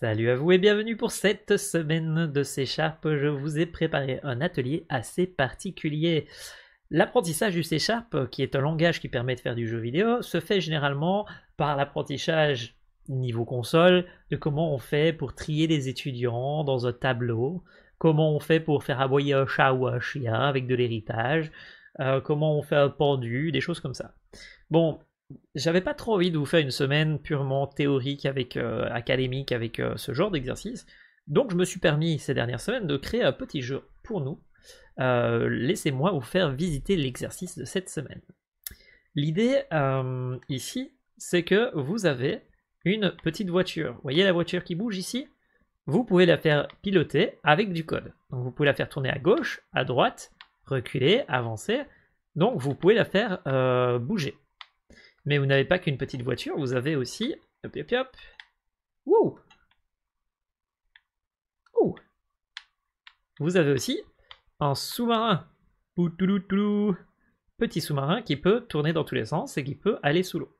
Salut à vous et bienvenue pour cette semaine de C-Sharp. Je vous ai préparé un atelier assez particulier. L'apprentissage du C-Sharp, qui est un langage qui permet de faire du jeu vidéo, se fait généralement par l'apprentissage niveau console de comment on fait pour trier des étudiants dans un tableau, comment on fait pour faire aboyer un chat ou un chien avec de l'héritage, euh, comment on fait un pendu, des choses comme ça. Bon, j'avais pas trop envie de vous faire une semaine purement théorique avec euh, académique avec euh, ce genre d'exercice. Donc je me suis permis ces dernières semaines de créer un petit jeu pour nous. Euh, laissez-moi vous faire visiter l'exercice de cette semaine. L'idée ici, c'est que vous avez une petite voiture. Vous voyez la voiture qui bouge ici Vous pouvez la faire piloter avec du code. Donc vous pouvez la faire tourner à gauche, à droite, reculer, avancer. Donc vous pouvez la faire bouger. Mais vous n'avez pas qu'une petite voiture, vous avez aussi... Hop, hop, hop. Ouh Vous avez aussi un sous-marin. Petit sous-marin qui peut tourner dans tous les sens et qui peut aller sous l'eau.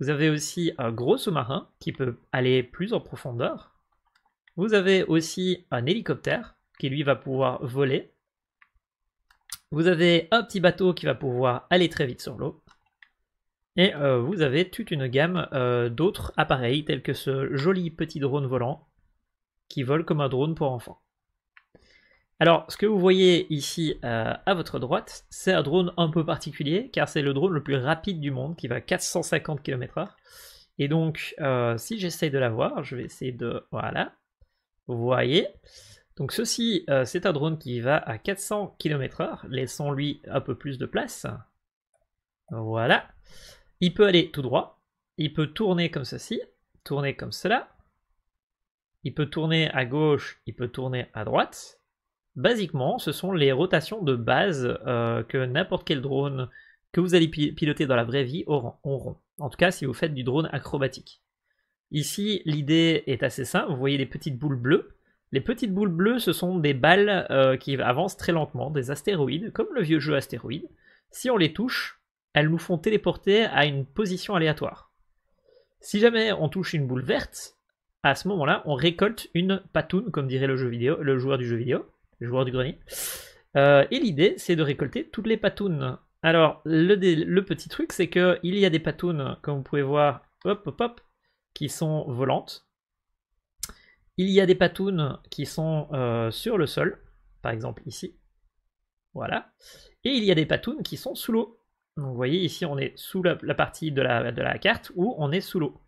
Vous avez aussi un gros sous-marin qui peut aller plus en profondeur. Vous avez aussi un hélicoptère qui lui va pouvoir voler. Vous avez un petit bateau qui va pouvoir aller très vite sur l'eau. Et euh, vous avez toute une gamme euh, d'autres appareils tels que ce joli petit drone volant qui vole comme un drone pour enfants. Alors, ce que vous voyez ici euh, à votre droite, c'est un drone un peu particulier, car c'est le drone le plus rapide du monde, qui va à 450 km/h. Et donc, si j'essaye de la voir, je vais essayer de... Voilà. Vous voyez. Donc ceci, c'est un drone qui va à 400 km/h, laissant lui un peu plus de place. Voilà. Il peut aller tout droit, il peut tourner comme ceci, tourner comme cela, il peut tourner à gauche, il peut tourner à droite. Basiquement, ce sont les rotations de base euh, que n'importe quel drone que vous allez piloter dans la vraie vie auront. En tout cas, si vous faites du drone acrobatique. Ici, l'idée est assez simple. Vous voyez les petites boules bleues. Les petites boules bleues, ce sont des balles euh, qui avancent très lentement, des astéroïdes, comme le vieux jeu astéroïde. Si on les touche, elles nous font téléporter à une position aléatoire. Si jamais on touche une boule verte, à ce moment-là, on récolte une patoune, comme dirait le, jeu vidéo, le joueur du jeu vidéo, le joueur du grenier. Euh, et l'idée, c'est de récolter toutes les patounes. Alors, le, petit truc, c'est qu'il y a des patounes, comme vous pouvez voir, hop, hop, qui sont volantes. Il y a des patounes qui sont euh, sur le sol, par exemple ici. Voilà. Et il y a des patounes qui sont sous l'eau vous voyez ici on est sous la, partie de la, carte où on est sous l'eau.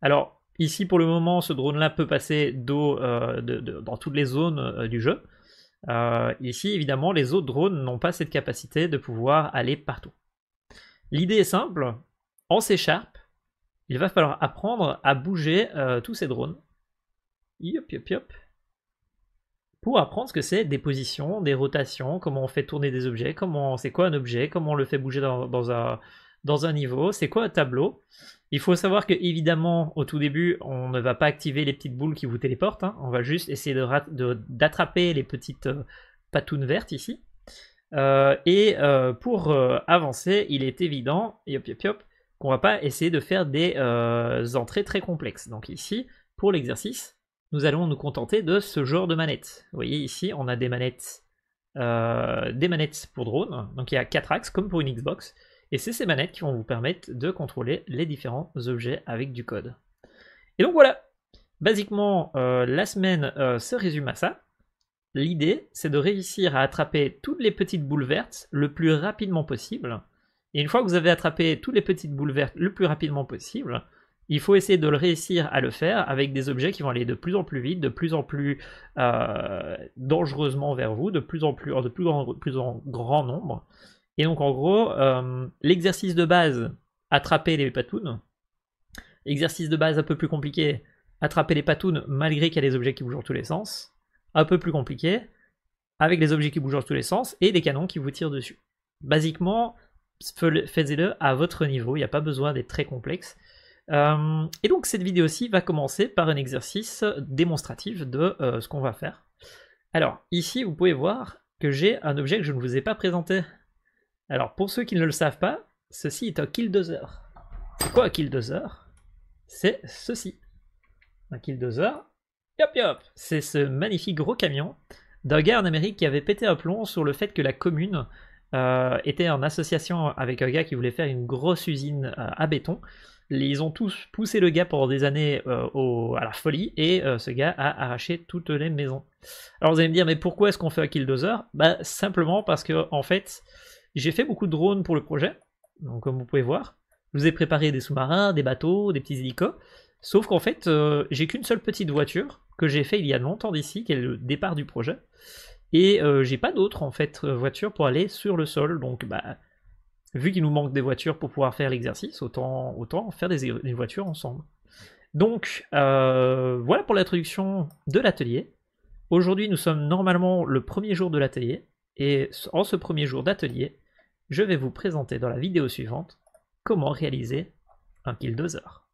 Alors ici pour le moment ce drone là peut passer d'eau euh, dans toutes les zones euh, du jeu. Euh, ici évidemment les autres drones n'ont pas cette capacité de pouvoir aller partout. L'idée est simple, en s'écharpe. il va falloir apprendre à bouger tous ces drones. Yop, yop, yop pour apprendre ce que c'est des positions, des rotations, comment on fait tourner des objets, comment c'est quoi un objet, comment on le fait bouger dans, un, dans un niveau, c'est quoi un tableau. Il faut savoir que évidemment au tout début on ne va pas activer les petites boules qui vous téléportent, hein. on va juste essayer d'attraper de, les petites euh, patounes vertes ici. Euh, et euh, pour avancer, il est évident, yop yop yop, qu'on va pas essayer de faire des entrées très complexes. Donc ici, pour l'exercice, nous allons nous contenter de ce genre de manettes. Vous voyez ici, on a des manettes, euh, des manettes pour drone, donc il y a quatre axes comme pour une Xbox, et c'est ces manettes qui vont vous permettre de contrôler les différents objets avec du code. Et donc voilà, basiquement euh, la semaine euh, se résume à ça. L'idée, c'est de réussir à attraper toutes les petites boules vertes le plus rapidement possible. Et une fois que vous avez attrapé toutes les petites boules vertes le plus rapidement possible, il faut essayer de le réussir à le faire avec des objets qui vont aller de plus en plus vite, de plus en plus euh, dangereusement vers vous, de plus en plus, de plus en plus en grand nombre. Et donc en gros, euh, l'exercice de base, attraper les patounes. Exercice de base un peu plus compliqué, attraper les patounes malgré qu'il y a des objets qui bougent dans tous les sens. Un peu plus compliqué, avec des objets qui bougent dans tous les sens et des canons qui vous tirent dessus. Basiquement, faites-le à votre niveau, il n'y a pas besoin d'être très complexe. Euh, et donc cette vidéo-ci va commencer par un exercice démonstratif de euh, ce qu'on va faire. Alors ici vous pouvez voir que j'ai un objet que je ne vous ai pas présenté. Alors pour ceux qui ne le savent pas, ceci est un killdozer. C'est quoi un killdozer C'est ceci. Un killdozer, yop yop, c'est ce magnifique gros camion d'un gars en Amérique qui avait pété un plomb sur le fait que la commune euh, était en association avec un gars qui voulait faire une grosse usine à béton ils ont tous poussé le gars pendant des années euh, à la folie et euh, ce gars a arraché toutes les maisons. Alors vous allez me dire, mais pourquoi est-ce qu'on fait à Killdozer Bah simplement parce que en fait, j'ai fait beaucoup de drones pour le projet. Donc comme vous pouvez voir, je vous ai préparé des sous-marins, des bateaux, des petits hélicos. Sauf qu'en fait, euh, j'ai qu'une seule petite voiture que j'ai fait il y a longtemps d'ici, qui est le départ du projet. Et j'ai pas d'autre en fait voiture pour aller sur le sol. Donc bah vu qu'il nous manque des voitures pour pouvoir faire l'exercice, autant, autant faire des, voitures ensemble. Donc euh, voilà pour l'introduction de l'atelier. Aujourd'hui nous sommes normalement le premier jour de l'atelier, et en ce premier jour d'atelier, je vais vous présenter dans la vidéo suivante comment réaliser un pile 2 heures.